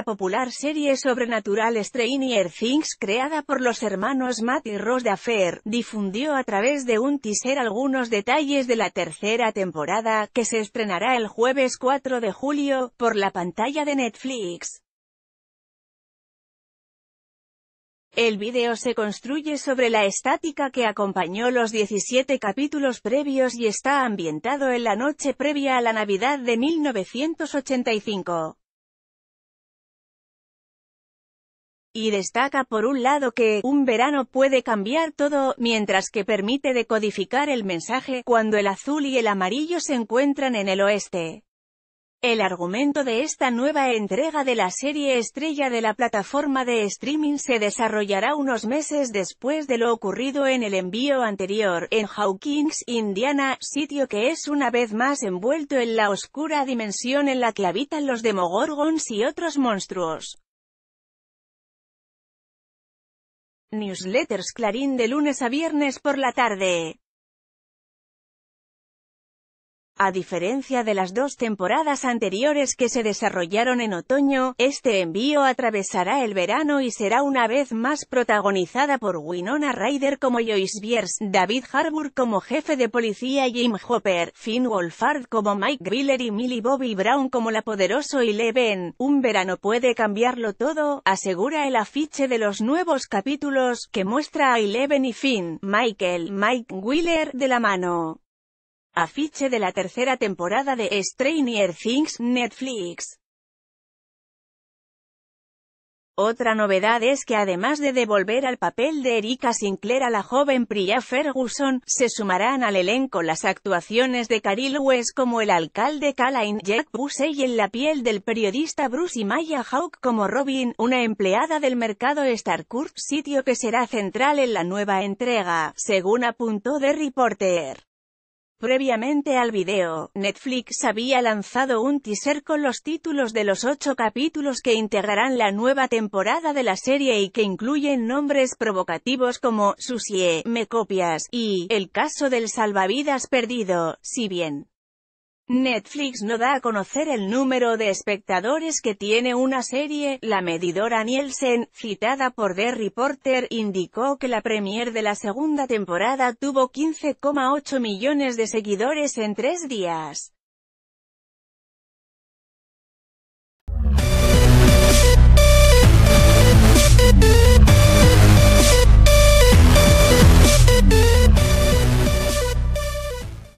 la popular serie sobrenatural Stranger Things creada por los hermanos Matt y Ross Affair, difundió a través de un teaser algunos detalles de la tercera temporada, que se estrenará el jueves 4 de julio, por la pantalla de Netflix. El vídeo se construye sobre la estática que acompañó los 17 capítulos previos y está ambientado en la noche previa a la Navidad de 1985. y destaca por un lado que un verano puede cambiar todo, mientras que permite decodificar el mensaje cuando el azul y el amarillo se encuentran en el oeste. El argumento de esta nueva entrega de la serie estrella de la plataforma de streaming se desarrollará unos meses después de lo ocurrido en el envío anterior, en Hawkins, Indiana, sitio que es una vez más envuelto en la oscura dimensión en la que habitan los Demogorgons y otros monstruos. Newsletters Clarín de lunes a viernes por la tarde. A diferencia de las dos temporadas anteriores que se desarrollaron en otoño, este envío atravesará el verano y será una vez más protagonizada por Winona Ryder como Joyce Bierce, David Harbour como jefe de policía Jim Hopper, Finn Wolfhard como Mike Wheeler y Millie Bobby Brown como la poderoso Eleven. Un verano puede cambiarlo todo, asegura el afiche de los nuevos capítulos, que muestra a Eleven y Finn, Michael, Mike Wheeler de la mano. Afiche de la tercera temporada de Stranger Things Netflix. Otra novedad es que además de devolver al papel de Erika Sinclair a la joven Priya Ferguson, se sumarán al elenco las actuaciones de Caril West como el alcalde Kalin Jack Busey en la piel del periodista Bruce y Maya Hawk como Robin, una empleada del mercado Starcourt, sitio que será central en la nueva entrega, según apuntó The Reporter. Previamente al video, Netflix había lanzado un teaser con los títulos de los ocho capítulos que integrarán la nueva temporada de la serie y que incluyen nombres provocativos como «Susie», «Me copias» y «El caso del salvavidas perdido», si bien Netflix no da a conocer el número de espectadores que tiene una serie, la medidora Nielsen, citada por The Reporter, indicó que la premier de la segunda temporada tuvo 15,8 millones de seguidores en tres días.